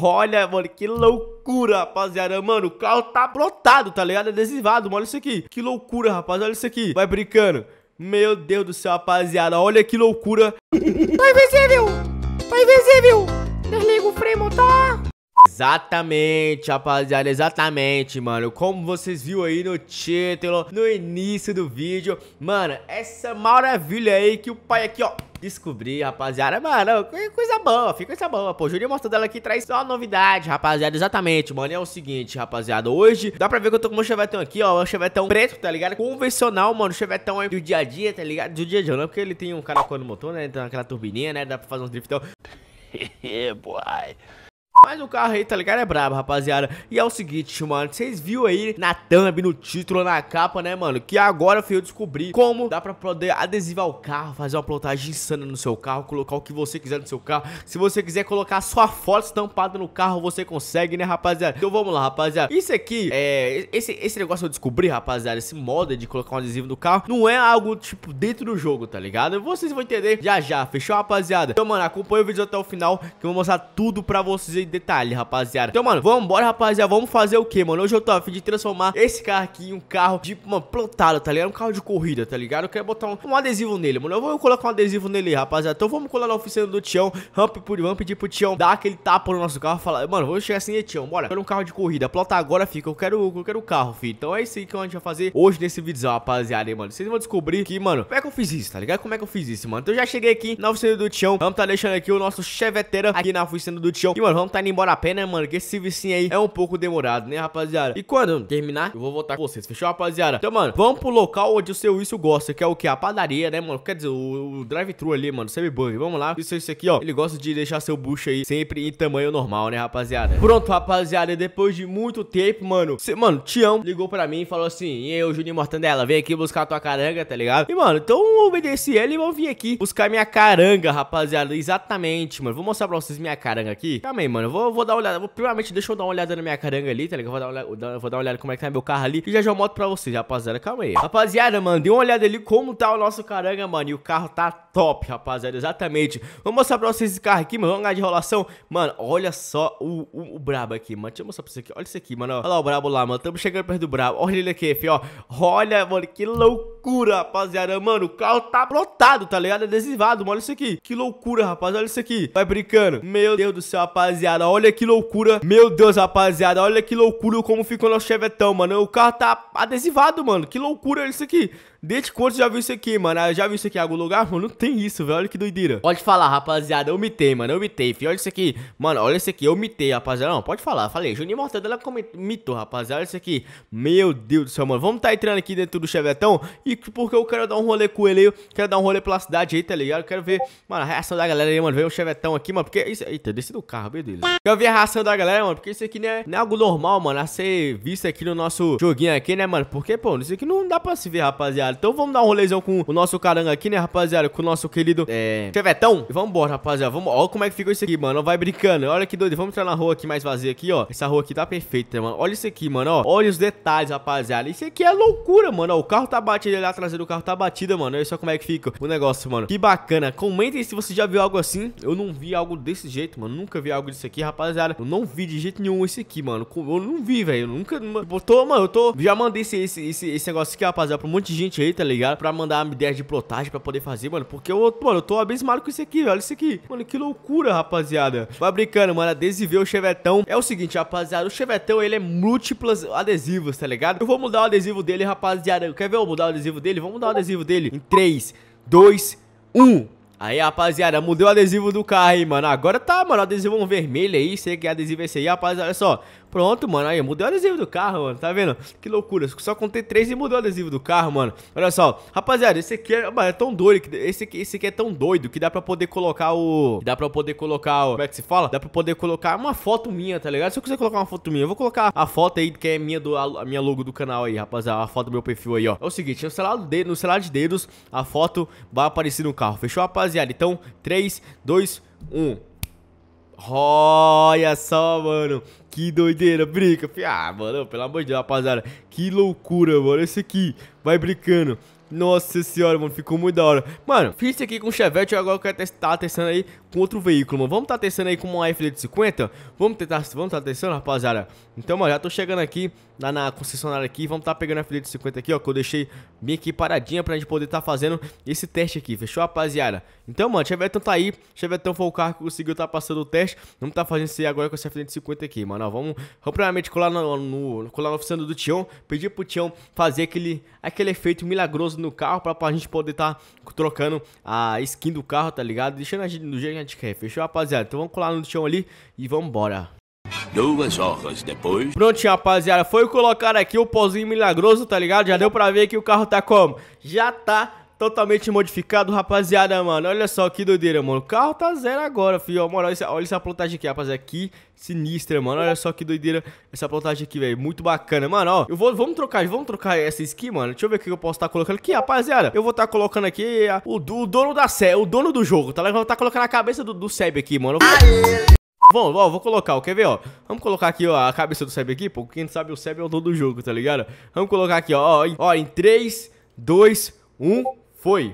Olha, mano, que loucura, rapaziada. Mano, o carro tá brotado, tá ligado? Adesivado, mano, olha isso aqui. Que loucura, rapaz, olha isso aqui. Vai brincando. Meu Deus do céu, rapaziada. Olha que loucura. Vai invisível! É Vai invisível! É Desliga o freio motor. Tá? Exatamente, rapaziada, exatamente, mano Como vocês viram aí no título, no início do vídeo Mano, essa maravilha aí que o pai aqui, ó Descobri, rapaziada. Mano, coisa boa, fica coisa boa. Pô, Júlio mostrou dela aqui traz só uma novidade, rapaziada. Exatamente, mano. É o seguinte, rapaziada. Hoje, dá pra ver que eu tô com o meu chevetão aqui, ó. Meu chevetão preto, tá ligado? Convencional, mano. Chevetão aí do dia a dia, tá ligado? Do dia a dia, não. Porque ele tem um caracol no motor, né? Então, aquela turbininha, né? Dá pra fazer uns driftão. yeah, boy. Mas o carro aí, tá ligado? É brabo, rapaziada. E é o seguinte, mano. Vocês viram aí na thumb, no título, na capa, né, mano? Que agora, foi eu descobri como dá pra poder adesivar o carro, fazer uma plotagem insana no seu carro, colocar o que você quiser no seu carro. Se você quiser colocar sua foto estampada no carro, você consegue, né, rapaziada? Então vamos lá, rapaziada. Isso aqui, é... Esse, esse negócio eu descobri, rapaziada, esse modo de colocar um adesivo no carro, não é algo, tipo, dentro do jogo, tá ligado? Vocês vão entender já já, fechou, rapaziada? Então, mano, acompanha o vídeo até o final, que eu vou mostrar tudo pra vocês aí detalhe, rapaziada. Então, mano, vambora, rapaziada. Vamos fazer o que mano? Hoje eu tô afim de transformar esse carro aqui em um carro de, mano, plotado, tá ligado? Um carro de corrida, tá ligado? Eu quero botar um, um adesivo nele, mano. Eu vou colocar um adesivo nele, rapaziada. Então vamos colar na oficina do Tião, ramp por ramp, pedir pro Tião dar aquele tapa no nosso carro e falar, mano, vou chegar assim, e, Tião, bora. quero um carro de corrida. Plota agora, fica. Eu quero, eu quero o um carro, filho. Então é isso aí que a gente vai fazer hoje nesse vídeo, rapaziada, hein, mano. Vocês vão descobrir que, mano, como é que eu fiz isso, tá ligado? Como é que eu fiz isso, mano? Então eu já cheguei aqui na oficina do Tião. Vamos tá deixando aqui o nosso cheveteira aqui na oficina do Tião. E, mano, vamos tá tá indo embora a pé, né, mano? Que esse vicinho aí é um pouco demorado, né, rapaziada? E quando terminar, eu vou voltar com vocês, fechou, rapaziada? Então, mano, vamos pro local onde o seu isso gosta, que é o que? A padaria, né, mano? Quer dizer, o, o drive-thru ali, mano, semi bug. Vamos lá. Isso, isso aqui, ó. Ele gosta de deixar seu bucho aí sempre em tamanho normal, né, rapaziada? Pronto, rapaziada. Depois de muito tempo, mano. Cê, mano, Tião ligou pra mim e falou assim: E eu, Juninho Mortandela, vem aqui buscar tua caranga, tá ligado? E, mano, então eu obedeci ele e vou vir aqui buscar minha caranga, rapaziada. Exatamente, mano. Vou mostrar pra vocês minha caranga aqui. Calma aí, mano. Eu vou, vou dar uma olhada. primeiramente, deixa eu dar uma olhada na minha caranga ali, tá ligado? Vou dar uma olhada, vou dar uma olhada como é que tá meu carro ali. E já já eu moto pra vocês, rapaziada. Calma aí. Rapaziada, mano, dê uma olhada ali como tá o nosso caranga, mano. E o carro tá top, rapaziada. Exatamente. Vou mostrar pra vocês esse carro aqui, mano. Vamos ganhar de enrolação. Mano, olha só o, o, o, brabo aqui, mano. Deixa eu mostrar pra vocês aqui. Olha isso aqui, mano. Olha lá o brabo lá, mano. Tamo chegando perto do brabo. Olha ele aqui, fi, ó. Olha, mano, que loucura, rapaziada. Mano, o carro tá lotado, tá ligado? É adesivado, mano. Olha isso aqui. Que loucura, rapaziada, Olha isso aqui. Vai brincando. Meu Deus do céu, rapaziada rapaziada. Olha que loucura. Meu Deus, rapaziada. Olha que loucura como ficou nosso chevetão, mano. O carro tá adesivado, mano. Que loucura isso aqui. Desde quando já vi isso aqui, mano? Eu ah, já vi isso aqui em algum lugar, mano? Não tem isso, velho. Olha que doideira. Pode falar, rapaziada. Eu mitei, mano. Eu mitei, filho. Olha isso aqui. Mano, olha isso aqui. Eu mitei, rapaziada. Não, pode falar. Falei. Juninho Mortadela mitou, rapaziada. Olha isso aqui. Meu Deus do céu, mano. Vamos tá entrando aqui dentro do Chevetão. E porque eu quero dar um rolê com ele aí. Quero dar um rolê pela cidade aí, tá ligado? quero ver, mano, a reação da galera aí, mano. Ver o Chevetão aqui, mano. Porque isso... Eita, desci do carro, beleza. Quero ver a reação da galera, mano. Porque isso aqui não é, não é algo normal, mano. A ser visto aqui no nosso joguinho aqui, né, mano? Porque, pô, isso aqui não dá pra se ver, rapaziada rapaziada. Então vamos dar um rolezão com o nosso caranga aqui, né, rapaziada? Com o nosso querido é, chevetão. E vambora, rapaziada. Vamos... Olha como é que ficou isso aqui, mano. Vai brincando. Olha que doido. Vamos entrar na rua aqui mais vazia aqui, ó. Essa rua aqui tá perfeita, mano. Olha isso aqui, mano. Ó. Olha os detalhes, rapaziada. Isso aqui é loucura, mano. Ó, o carro tá batido ali atrás do carro tá batida, mano. Olha só como é que fica o negócio, mano. Que bacana. Comentem se você já viu algo assim. Eu não vi algo desse jeito, mano. Nunca vi algo disso aqui, rapaziada. Eu não vi de jeito nenhum esse aqui, mano. Eu não vi, velho. Eu nunca. Eu tô, mano, eu tô. Já mandei esse, esse, esse, esse negócio aqui, rapaziada, pra um monte de gente Swift aí, tá ligado? Pra mandar uma ideia de plotagem pra poder fazer, mano. Porque eu, mano, eu tô abismado com isso aqui, olha isso aqui. Mano, que loucura, rapaziada. Vai brincando, mano, adesivei o chevetão. É o seguinte, rapaziada, o chevetão, ele é múltiplas adesivos, tá ligado? Eu vou mudar o adesivo dele, rapaziada. Quer ver eu mudar o adesivo dele? Vamos mudar o adesivo dele. Em 3, 2, 1... Aí, rapaziada, mudei o adesivo do carro aí, mano. Agora tá, mano, adesivo é um vermelho aí. Sei que adesivo é esse aí, rapaziada. Olha só, Pronto, mano. Aí, mudei o adesivo do carro, mano. Tá vendo? Que loucura. Só contei três e mudei o adesivo do carro, mano. Olha só. Rapaziada, esse aqui é, mano, é tão doido. Que, esse, aqui, esse aqui é tão doido que dá pra poder colocar o... Dá pra poder colocar o... Como é que se fala? Dá pra poder colocar uma foto minha, tá ligado? Se eu quiser colocar uma foto minha, eu vou colocar a foto aí que é minha do... A, minha logo do canal aí, rapaziada. A foto do meu perfil aí, ó. É o seguinte, no celular, de, no celular de dedos, a foto vai aparecer no carro. Fechou, rapaziada? Então, 3, 2, 1... Olha só, mano. Que doideira, brinca. Ah, mano, pelo amor de Deus, rapaziada. Que loucura, mano. Esse aqui vai brincando. Nossa senhora, mano, ficou muito da hora. Mano, fiz isso aqui com o Chevette, agora eu quero estar tá testando aí com outro veículo, mano. Vamos estar tá testando aí com uma F 150 Vamos tentar, vamos estar tá testando, rapaziada. Então, mano, já tô chegando aqui na concessionária aqui. Vamos estar tá pegando a F 150 aqui, ó, que eu deixei bem aqui paradinha pra gente poder estar tá fazendo esse teste aqui, fechou, rapaziada? Então, mano, Chevetão tá aí. Chevetão foi o carro que conseguiu estar tá passando o teste. Vamos estar tá fazendo isso aí agora com essa F 150 aqui, mano. Ó, vamos rapidamente colar no, no, colar na oficina do Tião, pedir pro Tião fazer aquele, aquele efeito milagroso no carro pra, pra gente poder estar trocando a skin do carro, tá ligado? Deixando a gente do jeito minha dica aí. Fechou, rapaziada? Então vamos colar no chão ali e vambora. Duas horas depois. Pronto, rapaziada. Foi colocar aqui o pozinho milagroso, tá ligado? Já deu pra ver que o carro tá como? Já tá totalmente modificado, rapaziada, mano. Olha só que doideira, mano. O carro tá zero agora, filho. olha essa, olha essa plotagem aqui, rapaziada. Que sinistra, mano. Olha só que doideira essa plotagem aqui, velho. Muito bacana. Mano, ó, eu vou, vamos trocar, vamos trocar essa skin, mano. Deixa eu ver o que eu posso estar tá colocando aqui, rapaziada. Eu vou estar tá colocando aqui a, o, o, dono da sé, o dono do jogo, tá ligado? Eu vou estar tá colocando a cabeça do, do Seb aqui, mano. Bom, ó, vou colocar, ó, quer ver, ó? Vamos colocar aqui, ó, a cabeça do Seb aqui, pô. Quem sabe o Seb é o dono do jogo, tá ligado? Vamos colocar aqui, ó, ó, em, ó, em 3, 2, 1... Foi.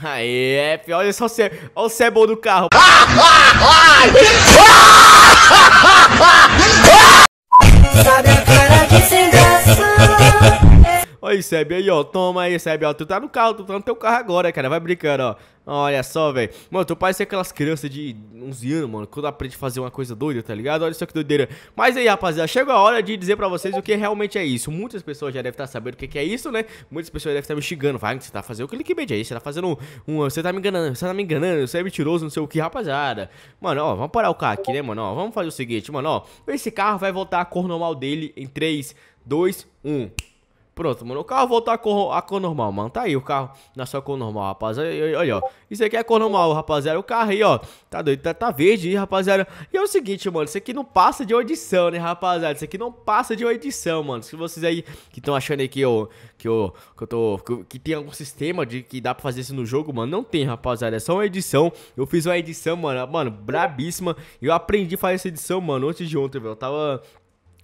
Aê, é, olha só o, ce... olha o Cebol do carro. ah, Aí, Seb, aí, ó. Toma aí, Seb, ó. Tu tá no carro, tu tá no teu carro agora, cara. Vai brincando, ó. Olha só, velho. Mano, tu parece é aquelas crianças de 11 anos, mano. Quando aprende a fazer uma coisa doida, tá ligado? Olha só que doideira. Mas aí, rapaziada, chegou a hora de dizer pra vocês o que realmente é isso. Muitas pessoas já devem estar tá sabendo o que é isso, né? Muitas pessoas devem estar tá me xingando. Vai, você tá fazendo o clickbait aí. Você tá fazendo um, um. Você tá me enganando, você tá me enganando. Você é mentiroso, não sei o que, rapaziada. Mano, ó, vamos parar o carro aqui, né, mano? Ó, vamos fazer o seguinte, mano, ó. Esse carro vai voltar à cor normal dele em 3, 2, 1. Pronto, mano. O carro voltou a cor, a cor normal, mano. Tá aí o carro na sua cor normal, rapaz. Olha, ó. Isso aqui é a cor normal, rapaziada. O carro aí, ó. Tá doido. Tá, tá verde aí, rapaziada. E é o seguinte, mano. Isso aqui não passa de uma edição, né, rapaziada? Isso aqui não passa de uma edição, mano. Se vocês aí que estão achando aí que eu, que eu, que eu tô, que, que, tem algum sistema de que dá pra fazer isso no jogo, mano. Não tem, rapaziada. É só uma edição. Eu fiz uma edição, mano. Mano, brabíssima. E eu aprendi a fazer essa edição, mano, antes de ontem, velho. Eu tava...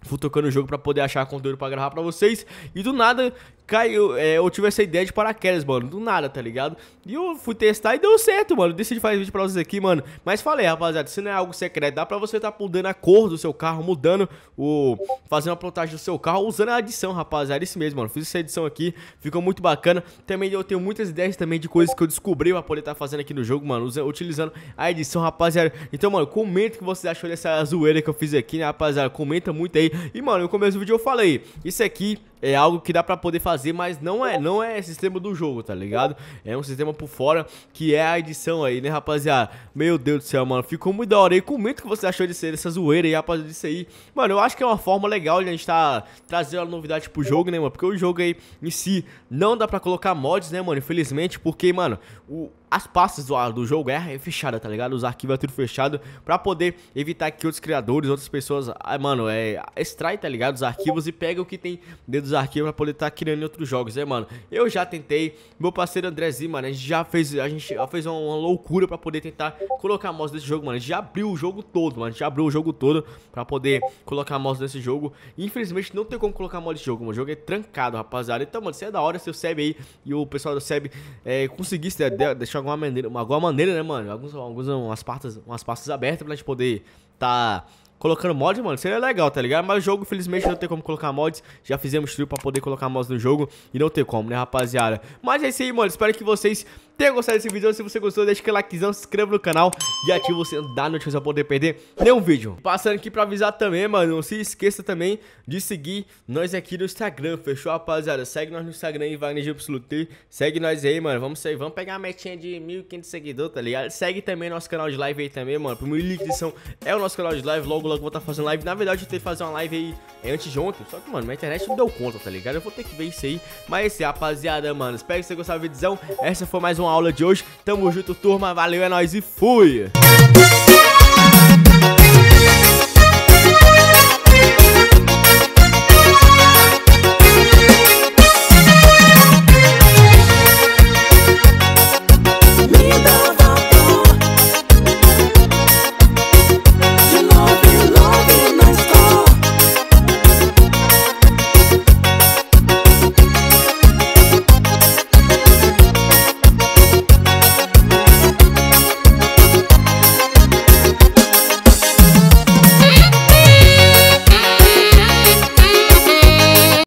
Fui tocando o jogo para poder achar conteúdo para gravar para vocês. E do nada caiu. É, eu tive essa ideia de paraquedas, mano. Do nada, tá ligado? E eu fui testar e deu certo, mano. Decidi fazer vídeo pra vocês aqui, mano. Mas falei, rapaziada, se não é algo secreto, dá pra você tá mudando a cor do seu carro, mudando o. fazendo a plotagem do seu carro, usando a edição, rapaziada. Isso mesmo, mano. Fiz essa edição aqui, ficou muito bacana. Também eu tenho muitas ideias também de coisas que eu descobri pra poder tá fazendo aqui no jogo, mano. Usando, utilizando a edição, rapaziada. Então, mano, comenta o que vocês acham dessa zoeira que eu fiz aqui, né, rapaziada? Comenta muito aí e, mano, no começo do vídeo eu falei, isso aqui é algo que dá para poder fazer, mas não é, não é sistema do jogo, tá ligado? É um sistema por fora que é a edição aí, né, rapaziada? Meu Deus do céu, mano, ficou muito da hora aí. Comenta o que você achou de ser essa zoeira aí, rapaziada, disso aí. Mano, eu acho que é uma forma legal de a gente tá trazendo novidade pro jogo, né, mano? Porque o jogo aí em si não dá para colocar mods, né, mano? Infelizmente, porque, mano, o as pastas do, do jogo é, é fechada, tá ligado? Os arquivos é tudo fechado pra poder evitar que outros criadores, outras pessoas, ah, mano, é, extrai, tá ligado? Os arquivos e pega o que tem dentro dos arquivos pra poder estar tá criando outros jogos, né, mano? Eu já tentei, meu parceiro Andrezinho, mano, né, a gente já fez, a gente já fez uma, uma loucura pra poder tentar colocar a mouse desse jogo, mano. A gente já abriu o jogo todo, mano. A gente já abriu o jogo todo pra poder colocar a mouse nesse jogo. Infelizmente, não tem como colocar a mouse desse jogo, mano. O jogo é trancado, rapaziada. Então, mano, se é da hora, se o SEB aí e o pessoal do SEB é, conseguisse né, de, deixar alguma maneira, alguma maneira, né, mano? Alguns, algumas umas partes, umas partes abertas pra gente poder tá colocando mods, mano, seria legal, tá ligado? Mas o jogo, felizmente não tem como colocar mods. Já fizemos trio pra poder colocar mods no jogo e não tem como, né, rapaziada? Mas é isso aí, mano. Espero que vocês ter gostado desse vídeo. Se você gostou, deixa aquele likezão, se inscreva no canal e ativa o sininho da notificação pra poder perder nenhum vídeo. Passando aqui pra avisar também, mano, não se esqueça também de seguir nós aqui no Instagram, fechou, rapaziada? Segue nós no Instagram aí, VagnerGypsLT, segue nós aí, mano, vamos sair, vamos pegar a metinha de 1.500 seguidores, tá ligado? Segue também nosso canal de live aí também, mano, primeiro link de é o nosso canal de live, logo logo vou estar tá fazendo live. Na verdade, eu tentei fazer uma live aí antes de ontem, só que, mano, minha internet não deu conta, tá ligado? Eu vou ter que ver isso aí, mas é rapaziada, mano, espero que você gostaram do vídeo, essa foi mais uma uma aula de hoje. Tamo junto, turma. Valeu, é nóis e fui!